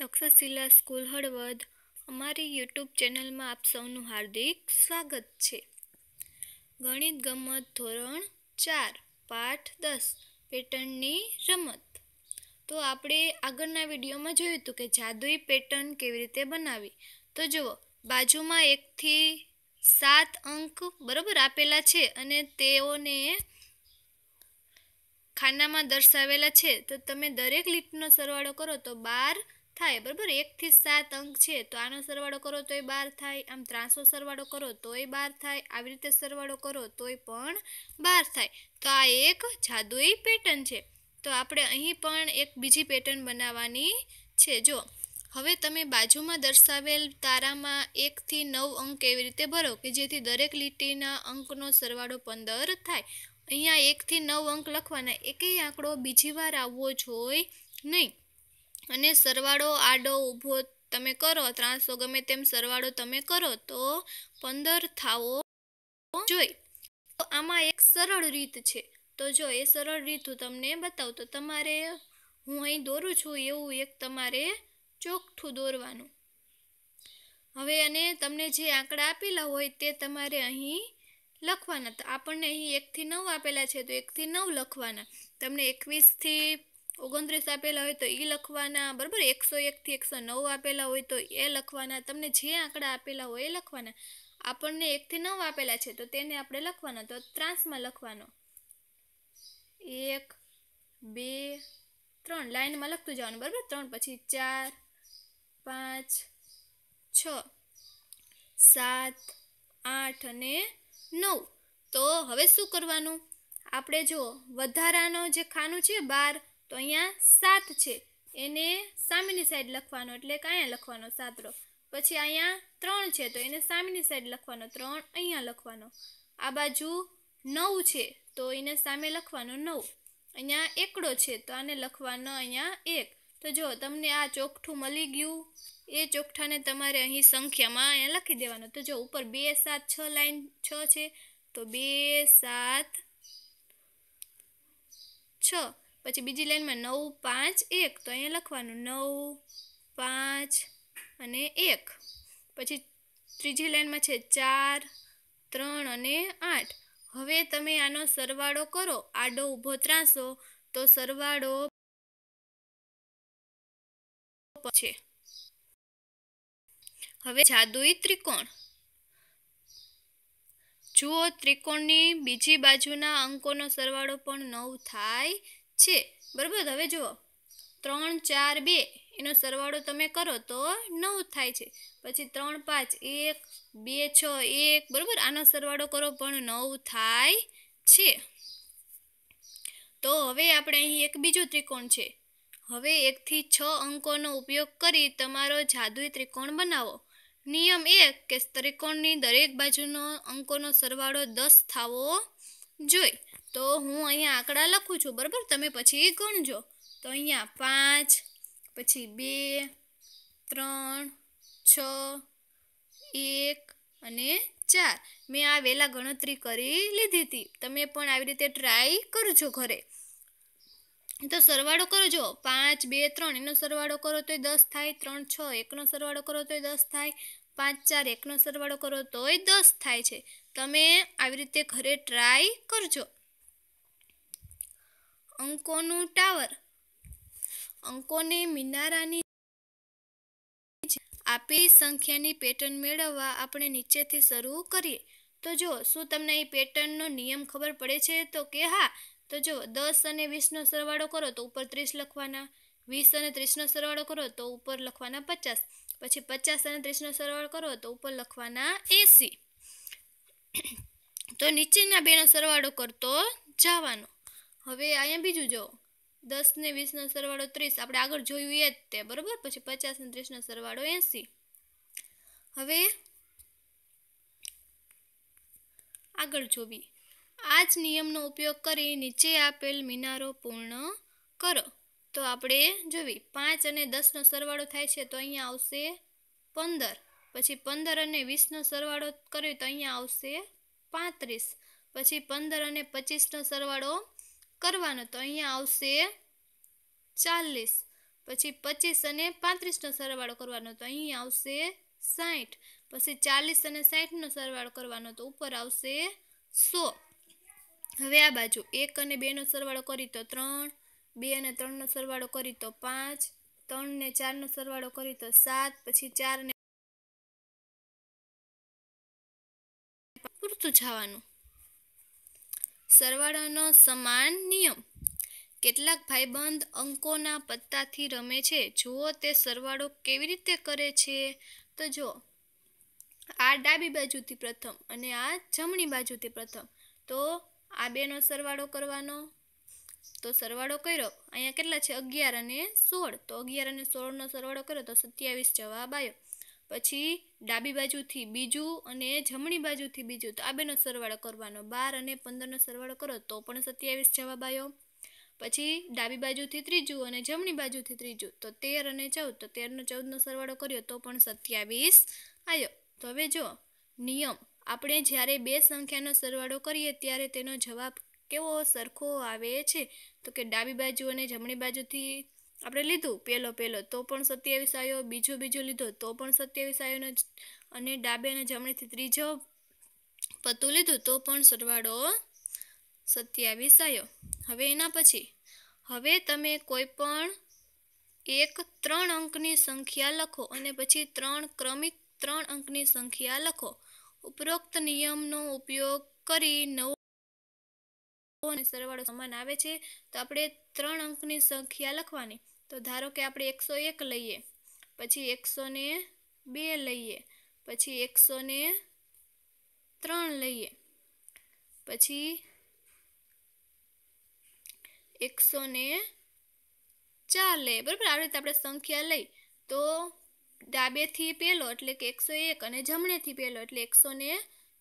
Takshashila school Halvad અમારી YouTube ચેનલમાં આપ સૌનું હાર્દિક સ્વાગત છે ગણિત ગમત ધોરણ ચાર પાઠ દસ પેટર્નની રમત તો આપણે આગળના વિડીયોમાં જોયું હતું કે જાદુઈ પેટર્ન કેવી રીતે બનાવી તો જુઓ બાજુમાં એકથી સાત અંક બરાબર આપેલા છે અને તેઓને ખાનામાં દર્શાવેલા છે તો તમે દરેક લીટનો સરવાળો કરો તો બાર થાય બરાબર એકથી સાત અંક છે તો આનો સરવાળો કરો તોય બાર થાય આમ ત્રાસો સરવાળો કરો તોય બાર થાય આવી રીતે સરવાળો કરો તોય પણ બાર થાય તો આ એક જાદુઈ પેટર્ન છે તો આપણે અહીં પણ એક બીજી પેટર્ન બનાવવાની છે જો હવે તમે બાજુમાં દર્શાવેલ તારામાં એકથી નવ અંક એવી રીતે ભરો કે જેથી દરેક લીટીના અંકનો સરવાળો પંદર થાય અહીંયા એકથી નવ અંક લખવાના એકેય આંકડો બીજી વાર આવવો જોઈએ નહીં અને સરવાળો આડો ઊભો તમે કરો ત્રાસો ગમે તેમ સરવાળો તમે કરો તો પંદર થાવો જોઈ તો આમાં એક સરળ રીત છે તો જો એ સરળ રીત હું તમને બતાવું તો તમારે હું અહીં દોરું છું એવું એક તમારે ચોખ્ઠું દોરવાનું હવે અને તમને જે આંકડા આપેલા હોય તે તમારે અહીં લખવાના આપણને અહીં એકથી નવ આપેલા છે તો એકથી નવ લખવાના તમને એકવીસથી ઓગણત્રીસ આપેલા હોય તો એ લખવાના બરાબર એકસો એકથી એકસો નવ આપેલા હોય તો એ લખવાના તમને જે આંકડા આપેલા હોય એ લખવાના આપણને એકથી નવ આપેલા છે તો તેને આપણે લખવાના તો ત્રાસમાં લખવાનો એક બે ત્રણ લાઇનમાં લખતું જવાનું બરાબર ત્રણ પછી ચાર પાંચ છ સાત આઠ અને નવ તો હવે શું કરવાનું આપણે જો વધારાનો જે ખાનું છે બાર તો અહીંયા સાત છે એને સામેની સાઈડ લખવાનો એટલે કે અહીંયા લખવાનો સાતરો પછી અહીંયા ત્રણ છે તો એને સામેની સાઈડ લખવાનો ત્રણ અહીંયા લખવાનો આ બાજુ નવ છે તો એને સામે લખવાનો નવ અહીંયા એકડો છે તો આને લખવાનો અહીંયા એક તો જો તમને આ ચોકઠું મળી ગયું એ ચોકઠાને તમારે અહીં સંખ્યામાં અહીંયા લખી દેવાનો તો જો ઉપર બે સાત છ લાઈન છ છે તો બે સાત છ પછી બીજી લાઇનમાં નવ પાંચ એક તો અહીંયા લખવાનું નવ પાંચ અને એક પછી ત્રીજી લાઇનમાં છે ચાર ત્રણ અને આઠ હવે તમે આનો સરવાળો કરો આડો ઊભો ત્રાસો તો સરવાળો છે હવે જાદુઈ ત્રિકોણ જુઓ ત્રિકોણની બીજી બાજુના અંકોનો સરવાળો પણ નવ થાય છે બરાબર હવે જુઓ ત્રણ ચાર બે એનો સરવાળો તમે કરો તો નવ થાય છે પછી ત્રણ પાંચ એક બે છ એક બરાબર આનો સરવાળો કરો પણ નવ થાય છે તો હવે આપણે અહીં એક બીજો ત્રિકોણ છે હવે એકથી છ અંકોનો ઉપયોગ કરી તમારો જાદુઈ ત્રિકોણ બનાવો નિયમ એક કે ત્રિકોણની દરેક બાજુનો અંકોનો સરવાળો દસ થવો જોઈએ તો હું અહીંયા આંકડા લખું છું બરાબર તમે પછી ગણજો તો અહીંયા પાંચ પછી બે ત્રણ છ એક અને ચાર મેં આ વહેલા ગણતરી કરી લીધી હતી તમે પણ આવી રીતે ટ્રાય કરજો ઘરે તો સરવાળો કરો જો પાંચ બે ત્રણ એનો સરવાળો કરો તોય દસ થાય ત્રણ છ એકનો સરવાળો કરો તોય દસ થાય પાંચ ચાર એકનો સરવાળો કરો તોય દસ થાય છે તમે આવી રીતે ઘરે ટ્રાય કરજો અંકોનું ટાવર અંકોને મિનારાની આપેલી સંખ્યાની પેટર્ન મેળવવા આપણે નીચેથી શરૂ કરીએ તો જો શું તમને એ પેટર્નનો નિયમ ખબર પડે છે તો કે હા તો જો દસ અને વીસનો સરવાળો કરો તો ઉપર ત્રીસ લખવાના વીસ અને ત્રીસનો સરવાળો કરો તો ઉપર લખવાના પચાસ પછી પચાસ અને ત્રીસનો સરવાળો કરો તો ઉપર લખવાના એસી તો નીચેના બેનો સરવાળો કરતો જવાનો હવે અહીંયા બીજું જો દસ ને વીસનો સરવાળો ત્રીસ આપણે આગળ જોયું એ જ તે બરાબર પછી પચાસ ને ત્રીસનો સરવાળો એંસી હવે આગળ જોવી આ જ નિયમનો ઉપયોગ કરી નીચે આપેલ મિનારો પૂર્ણ કરો તો આપણે જોવી પાંચ અને દસનો સરવાળો થાય છે તો અહીંયા આવશે પંદર પછી પંદર અને વીસનો સરવાળો કર્યો તો અહીંયા આવશે પાંત્રીસ પછી પંદર અને પચીસનો સરવાળો કરવાનો તો અહીંયા આવશે ચાલીસ પછી પચીસ અને પાંત્રીસનો સરવાળો કરવાનો તો અહીંયા આવશે સાઠ પછી ચાલીસ અને સાઠનો સરવાળો કરવાનો તો ઉપર આવશે સો હવે આ બાજુ એક અને બેનો સરવાળો કરી તો ત્રણ બે અને ત્રણનો સરવાળો કરી તો પાંચ ત્રણ ને ચારનો સરવાળો કરી તો સાત પછી ચાર ને પૂરતું જવાનું સરવાળાનો સમાન નિયમ કેટલાક ભાઈબંધ અંકોના પત્તાથી રમે છે જુઓ તે સરવાળો કેવી રીતે કરે છે તો જુઓ આ ડાબી બાજુથી પ્રથમ અને આ જમણી બાજુથી પ્રથમ તો આ બેનો સરવાળો કરવાનો તો સરવાળો કર્યો અહીંયા કેટલા છે અગિયાર અને સોળ તો અગિયાર અને સોળનો સરવાળો કર્યો તો સત્યાવીસ જવાબ આવ્યો પછી ડાબી બાજુથી બીજું અને જમણી બાજુથી બીજું તો આ બેનો સરવાળો કરવાનો બાર અને પંદરનો સરવાળો કરો તો પણ સત્યાવીસ જવાબ આવ્યો પછી ડાબી બાજુથી ત્રીજું અને જમણી બાજુથી ત્રીજું તો તેર અને ચૌદ તો તેરનો ચૌદનો સરવાળો કર્યો તો પણ સત્યાવીસ આવ્યો તો હવે જો નિયમ આપણે જ્યારે બે સંખ્યાનો સરવાળો કરીએ ત્યારે તેનો જવાબ કેવો સરખો આવે છે તો કે ડાબી બાજુ અને જમણી બાજુથી આપણે લીધું પહેલો પહેલો તો પણ સત્યાવીસ આવ્યો બીજો બીજો લીધો તો પણ સત્યાવીસ આવ્યો અને ડાબે અને જમણેથી ત્રીજો પતું લીધું તો પણ સરવાળો સત્યાવીસ આવ્યો હવે એના પછી હવે તમે કોઈ પણ એક ત્રણ અંકની સંખ્યા લખો અને પછી ત્રણ ક્રમિક ત્રણ અંકની સંખ્યા લખો ઉપરોક્ત નિયમનો ઉપયોગ કરી નવો અને સરવાળો સમાન આવે છે તો આપણે ત્રણ અંકની સંખ્યા લખવાની તો ધારો કે આપણે એકસો એક લઈએ પછી એકસો બે લઈએ પછી એકસો ને ત્રણ લઈએ પછી એકસો ને ચાર લઈએ બરાબર આવી રીતે આપણે સંખ્યા લઈ તો ડાબેથી પહેલો એટલે કે એકસો એક અને જમણેથી પહેલો એટલે એકસો ને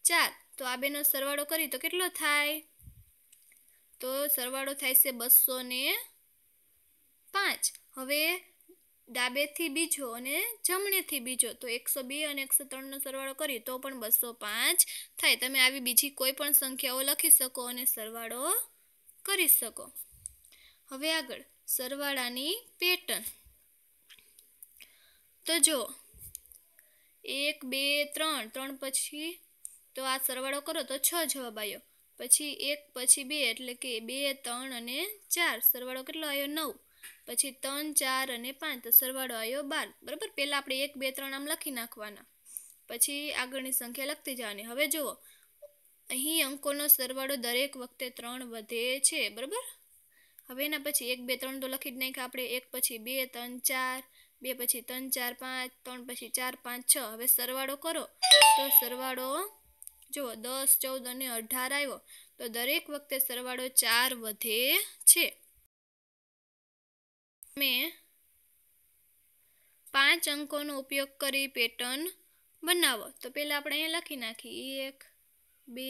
ચાર તો આ બેનો સરવાળો કરી તો કેટલો થાય તો સરવાળો થાય છે બસો ને પાંચ હવે ડાબેથી બીજો અને જમણેથી બીજો તો એકસો બે અને એકસો ત્રણનો સરવાળો કરી તો પણ બસો પાંચ થાય તમે આવી બીજી કોઈ પણ સંખ્યાઓ લખી શકો અને સરવાળો કરી શકો હવે આગળ સરવાળાની પેટર્ન તો જો એક બે ત્રણ ત્રણ પછી તો આ સરવાળો કરો તો છ જવાબ આવ્યો પછી એક પછી બે એટલે કે બે ત્રણ અને ચાર સરવાળો કેટલો આવ્યો નવ પછી ત્રણ ચાર અને પાંચ તો સરવાળો આવ્યો બાર બરાબર પહેલાં આપણે એક બે ત્રણ આમ લખી નાખવાના પછી આગળની સંખ્યા લખતી જવાની હવે જુઓ અહીં અંકોનો સરવાળો દરેક વખતે ત્રણ વધે છે બરાબર હવે એના પછી એક બે ત્રણ તો લખી જ નાખ્યા આપણે એક પછી બે ત્રણ ચાર બે પછી ત્રણ ચાર પાંચ ત્રણ પછી ચાર પાંચ છ હવે સરવાળો કરો તો સરવાળો જો દસ ચૌદ અને અઢાર આવ્યો તો દરેક વખતે સરવાળો ચાર વધે છે મેં પાંચ અંકોનો ઉપયોગ કરી પેટર્ન બનાવો તો પહેલાં આપણે અહીંયા લખી નાખીએ એક બે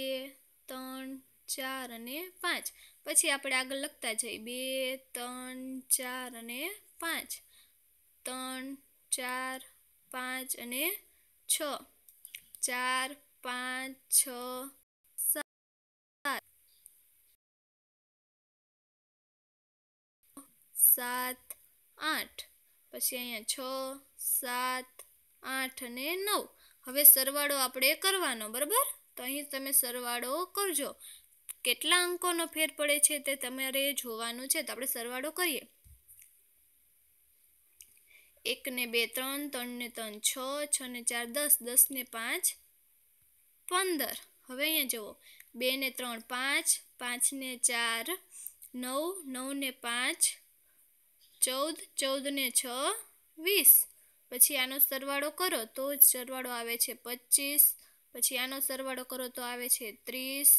ત્રણ ચાર અને પાંચ પછી આપણે આગળ લખતા જઈએ બે ત્રણ ચાર અને પાંચ ત્રણ ચાર પાંચ અને છ ચાર પાંચ છ સાત સાત આઠ પછી અહીંયા છ સાત આઠ અને નવ હવે સરવાળો આપણે કરવાનો બરાબર તો અહીં તમે સરવાળો કરજો કેટલા અંકોનો ફેર પડે છે તે તમારે જોવાનું છે તો આપણે સરવાળો કરીએ એક ને બે ત્રણ ત્રણ ને ત્રણ છ છ ને ચાર દસ દસ ને પાંચ પંદર હવે અહીંયા જુઓ બે ને ત્રણ પાંચ પાંચને ચાર નવ નવને પાંચ ચૌદ ચૌદને છ વીસ પછી આનો સરવાળો કરો તો જ સરવાળો આવે છે પચીસ પછી આનો સરવાળો કરો તો આવે છે ત્રીસ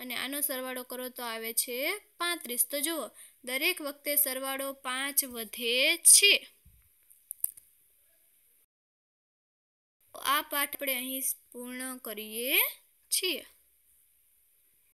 અને આનો સરવાળો કરો તો આવે છે પાંત્રીસ તો જુઓ દરેક વખતે સરવાળો પાંચ વધે છે આ પાઠ આપણે અહીં પૂર્ણ કરીએ છીએ